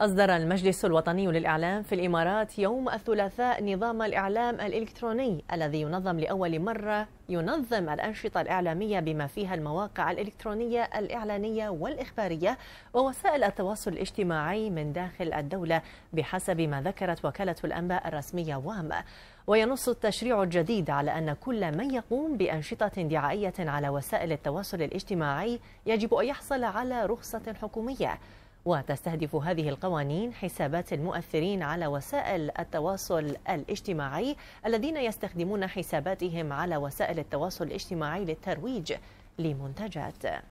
أصدر المجلس الوطني للإعلام في الإمارات يوم الثلاثاء نظام الإعلام الإلكتروني الذي ينظم لأول مرة ينظم الأنشطة الإعلامية بما فيها المواقع الإلكترونية الإعلانية والإخبارية ووسائل التواصل الاجتماعي من داخل الدولة بحسب ما ذكرت وكالة الأنباء الرسمية وام وينص التشريع الجديد على أن كل من يقوم بأنشطة دعائية على وسائل التواصل الاجتماعي يجب أن يحصل على رخصة حكومية وتستهدف هذه القوانين حسابات المؤثرين على وسائل التواصل الاجتماعي الذين يستخدمون حساباتهم على وسائل التواصل الاجتماعي للترويج لمنتجات